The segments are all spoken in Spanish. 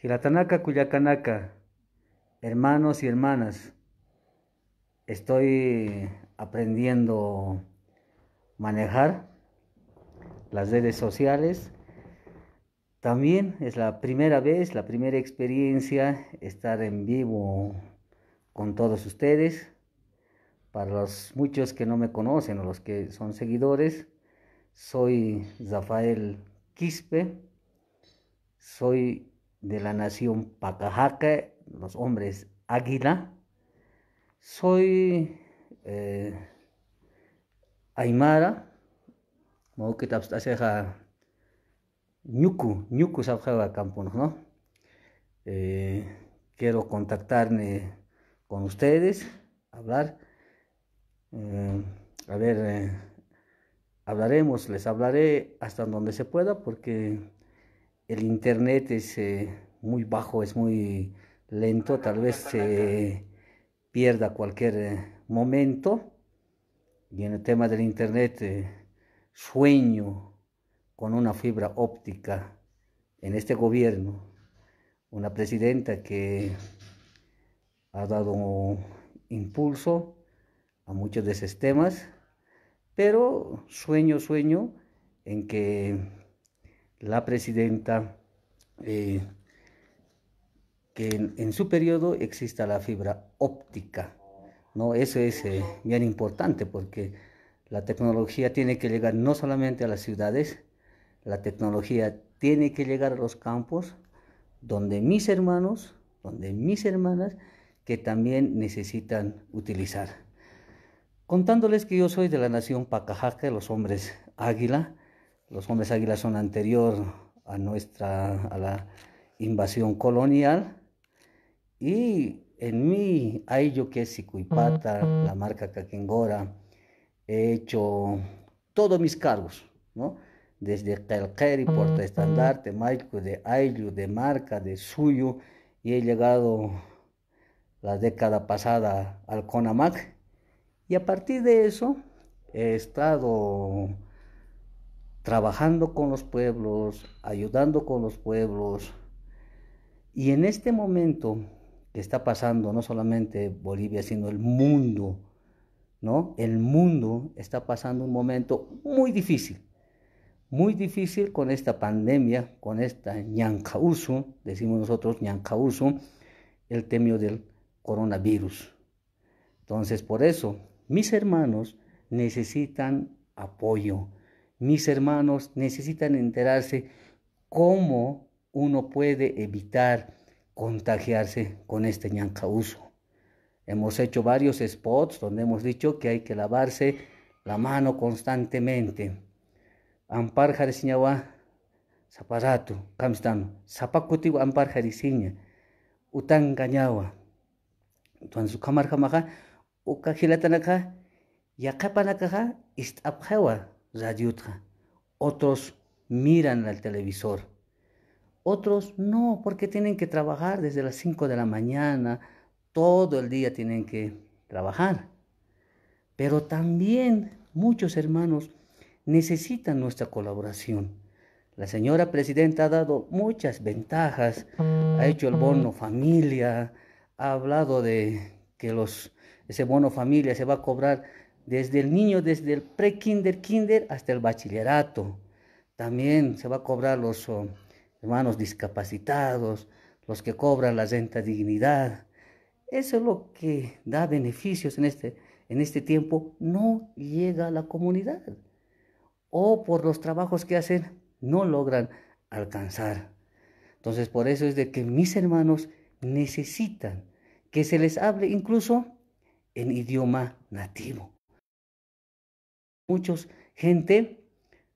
Gilatanaka Cuyacanaka, hermanos y hermanas, estoy aprendiendo manejar las redes sociales. También es la primera vez, la primera experiencia estar en vivo con todos ustedes. Para los muchos que no me conocen o los que son seguidores, soy Rafael Quispe, soy de la nación Pacajaca, los hombres Águila. Soy eh, Aymara, ¿no? Eh, quiero contactarme con ustedes, hablar. Eh, a ver, eh, hablaremos, les hablaré hasta donde se pueda porque el internet es eh, muy bajo, es muy lento, tal vez se pierda cualquier eh, momento. Y en el tema del internet, eh, sueño con una fibra óptica en este gobierno, una presidenta que ha dado impulso a muchos de esos temas, pero sueño, sueño en que la presidenta eh, que en, su periodo exista la fibra óptica. ¿no? Eso es eh, bien importante porque la tecnología tiene que llegar no solamente a las ciudades, la tecnología tiene que llegar a los campos donde mis hermanos, donde mis hermanas, que también necesitan utilizar. Contándoles que yo soy de la nación Pacajaca, los hombres águila, los hombres águilas son anterior a nuestra a la invasión colonial y en mí hay yo que es Sicuipata, la marca Caquengora, he hecho todos mis cargos, ¿no? Desde y Puerto Estandarte, Maico, de Ayu, de Marca, de Suyo, y he llegado la década pasada al CONAMAC. Y a partir de eso he estado trabajando con los pueblos, ayudando con los pueblos. Y en este momento que está pasando, no solamente Bolivia, sino el mundo, ¿no? El mundo está pasando un momento muy difícil, muy difícil con esta pandemia, con esta ñancauso, decimos nosotros ñancauso, el temio del coronavirus. Entonces, por eso, mis hermanos necesitan apoyo, mis hermanos necesitan enterarse cómo uno puede evitar contagiarse con este ñancauso. Hemos hecho varios spots donde hemos dicho que hay que lavarse la mano constantemente. Ampar jarisiñawa zaparato, camistano, zapacuti ampar jarisiña, utangañawa. Entonces, kamar otros miran al televisor, otros no, porque tienen que trabajar desde las 5 de la mañana, todo el día tienen que trabajar. Pero también muchos hermanos necesitan nuestra colaboración. La señora presidenta ha dado muchas ventajas, ha hecho el bono familia, ha hablado de que los, ese bono familia se va a cobrar desde el niño, desde el pre-kinder, kinder hasta el bachillerato. También se va a cobrar los oh, hermanos discapacitados, los que cobran la renta dignidad. Eso es lo que da beneficios en este, en este tiempo. No llega a la comunidad. O por los trabajos que hacen, no logran alcanzar. Entonces, por eso es de que mis hermanos necesitan que se les hable incluso en idioma nativo muchos gente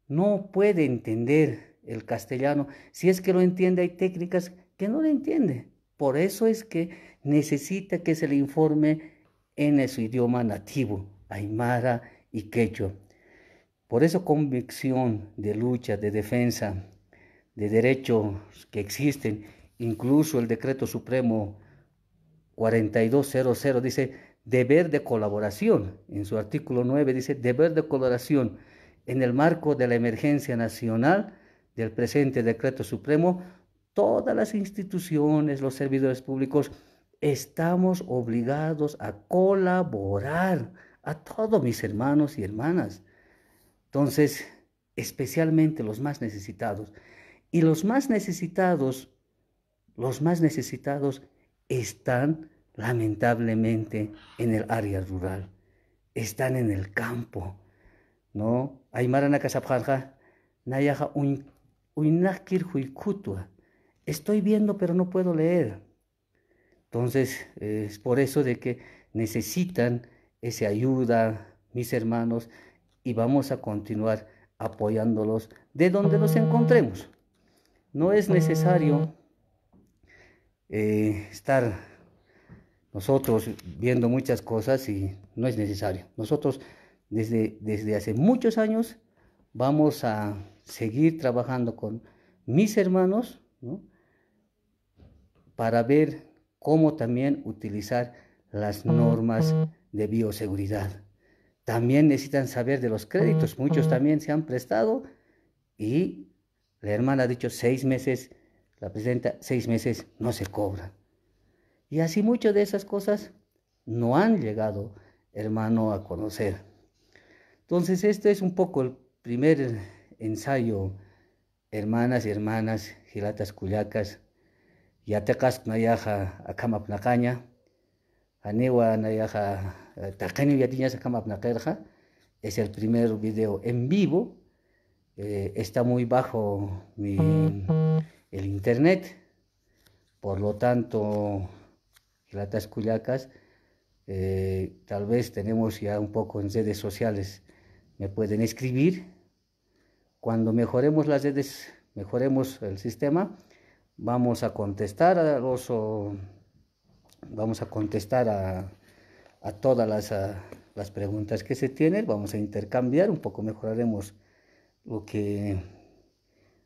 no puede entender el castellano. Si es que lo entiende, hay técnicas que no lo entiende. Por eso es que necesita que se le informe en su idioma nativo, aymara y quechua. Por eso convicción de lucha, de defensa, de derechos que existen, incluso el decreto supremo 4200 dice deber de colaboración. En su artículo 9 dice deber de colaboración en el marco de la emergencia nacional del presente decreto supremo, todas las instituciones, los servidores públicos, estamos obligados a colaborar a todos mis hermanos y hermanas. Entonces, especialmente los más necesitados. Y los más necesitados, los más necesitados están lamentablemente en el área rural, están en el campo, ¿no? Nayaja Estoy viendo pero no puedo leer. Entonces, es por eso de que necesitan esa ayuda, mis hermanos, y vamos a continuar apoyándolos de donde nos encontremos. No es necesario eh, estar nosotros viendo muchas cosas y no es necesario. Nosotros desde, desde hace muchos años vamos a seguir trabajando con mis hermanos para ver cómo también utilizar las normas de bioseguridad. También necesitan saber de los créditos. Muchos también se han prestado y la hermana ha dicho seis meses, la presidenta, seis meses no se cobra. Y así muchas de esas cosas no han llegado, hermano, a conocer. Entonces, este es un poco el primer ensayo, hermanas y hermanas, gilatas cuyacas, yatecas nayaja acamapnacaña, anewa nayaja eh, tacanio yatiñas es el primer video en vivo, eh, está muy bajo el internet, por lo tanto las Cuyacas. Eh, tal vez tenemos ya un poco en redes sociales. Me pueden escribir. Cuando mejoremos las redes, mejoremos el sistema, vamos a contestar a los... vamos a contestar a, todas las, las preguntas que se tienen, vamos a intercambiar, un poco mejoraremos lo que,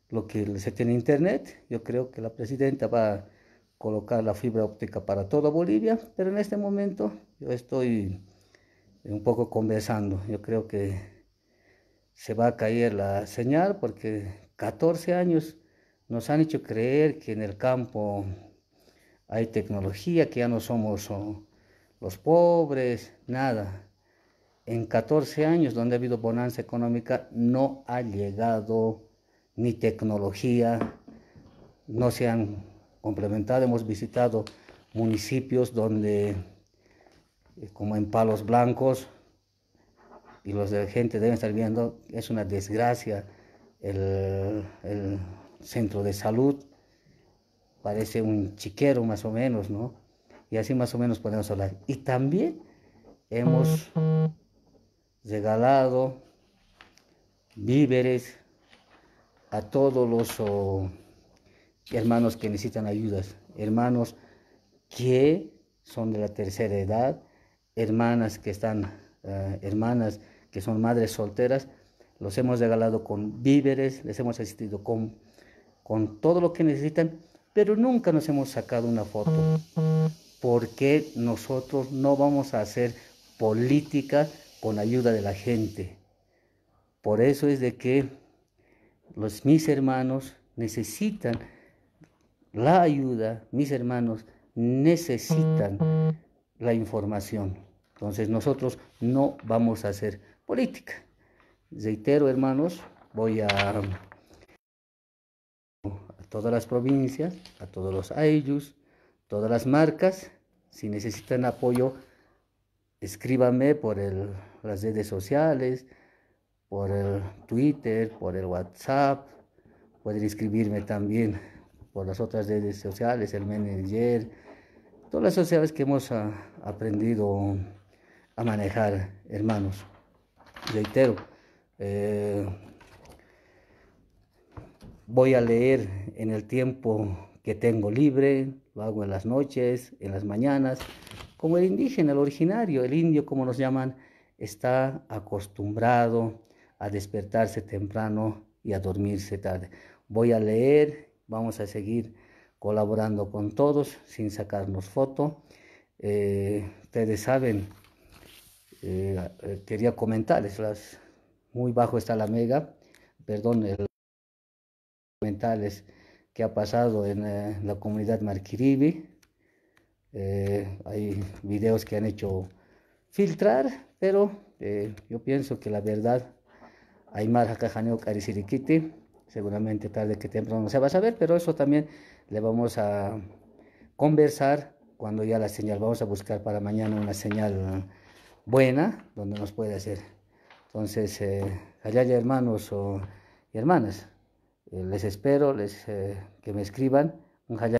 lo que se tiene Internet. Yo creo que la presidenta va colocar la fibra óptica para toda Bolivia, pero en este momento yo estoy eh, un poco conversando. Yo creo que se va a caer la señal porque 14 años nos han hecho creer que en el campo hay tecnología, que ya no somos oh, los pobres, nada. En 14 años donde ha habido bonanza económica no ha llegado ni tecnología, no se han Hemos visitado municipios donde, eh, como en Palos Blancos, y los de gente deben estar viendo, es una desgracia el, centro de salud, parece un chiquero más o menos, ¿no? Y así más o menos podemos hablar. Y también hemos regalado víveres a todos los hermanos que necesitan ayudas, hermanos que son de la tercera edad, hermanas que están, eh, hermanas que son madres solteras, los hemos regalado con víveres, les hemos asistido con, con todo lo que necesitan, pero nunca nos hemos sacado una foto, porque nosotros no vamos a hacer política con ayuda de la gente. Por eso es de que los mis hermanos necesitan la ayuda, mis hermanos, necesitan la información. Entonces nosotros no vamos a hacer política. Reitero, hermanos, voy a, todas las provincias, a todos los ayllus, todas las marcas. Si necesitan apoyo, escríbame por las redes sociales, por el Twitter, por el WhatsApp. Pueden escribirme también por las otras redes sociales, el manager, todas las sociales que hemos ah, aprendido a manejar, hermanos. Reitero, eh, voy a leer en el tiempo que tengo libre, lo hago en las noches, en las mañanas, como el indígena, el originario, el indio, como nos llaman, está acostumbrado a despertarse temprano y a dormirse tarde. Voy a leer Vamos a seguir colaborando con todos sin sacarnos foto. Eh, ustedes saben, eh, eh, quería comentarles, las, muy bajo está la mega, perdón, el, comentales que ha pasado en, la comunidad Marquiribi. hay videos que han hecho filtrar, pero yo pienso que la verdad, hay más Aymar que Arisiriquiti, seguramente tarde que temprano se va a saber, pero eso también le vamos a conversar cuando ya la señal, vamos a buscar para mañana una señal buena donde nos puede hacer. Entonces, eh, ya hermanos o, y hermanas, eh, les espero les, eh, que me escriban un